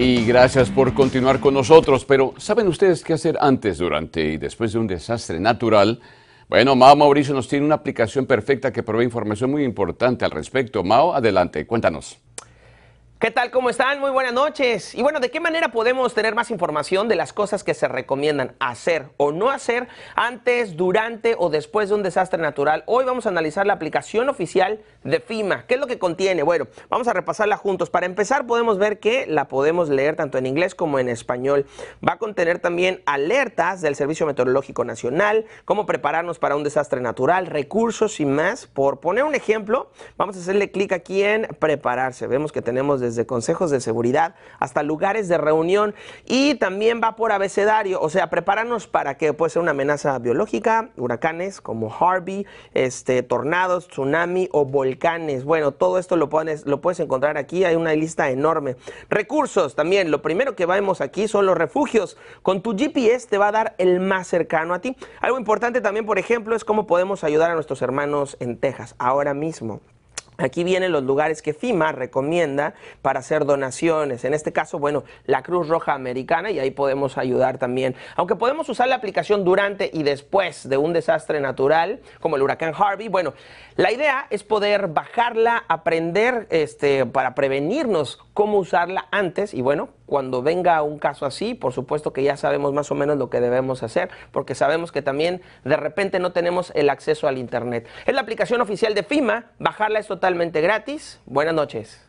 y gracias por continuar con nosotros. Pero ¿saben ustedes qué hacer antes, durante y después de un desastre natural? Bueno, Mao Mauricio nos tiene una aplicación perfecta que provee información muy importante al respecto. Mao, adelante, cuéntanos. ¿Qué tal? ¿Cómo están? Muy buenas noches. Y bueno, ¿de qué manera podemos tener más información de las cosas que se recomiendan hacer o no hacer antes, durante o después de un desastre natural? Hoy vamos a analizar la aplicación oficial de FIMA. ¿Qué es lo que contiene? Bueno, vamos a repasarla juntos. Para empezar, podemos ver que la podemos leer tanto en inglés como en español. Va a contener también alertas del Servicio Meteorológico Nacional, cómo prepararnos para un desastre natural, recursos y más. Por poner un ejemplo, vamos a hacerle clic aquí en prepararse. Vemos que tenemos de desde consejos de seguridad hasta lugares de reunión y también va por abecedario, o sea, prepararnos para que puede ser una amenaza biológica, huracanes como Harvey, este, tornados, tsunami o volcanes. Bueno, todo esto lo lo puedes encontrar aquí, hay una lista enorme. Recursos también, lo primero que vemos aquí son los refugios. Con tu GPS te va a dar el más cercano a ti. Algo importante también, por ejemplo, es cómo podemos ayudar a nuestros hermanos en Texas ahora mismo. Aquí vienen los lugares que FIMA recomienda para hacer donaciones. En este caso, bueno, la Cruz Roja Americana y ahí podemos ayudar también. Aunque podemos usar la aplicación durante y después de un desastre natural como el huracán Harvey, bueno, la idea es poder bajarla, aprender este, para prevenirnos cómo usarla antes y bueno, cuando venga un caso así, por supuesto que ya sabemos más o menos lo que debemos hacer, porque sabemos que también de repente no tenemos el acceso al Internet. Es la aplicación oficial de FIMA, bajarla es totalmente gratis. Buenas noches.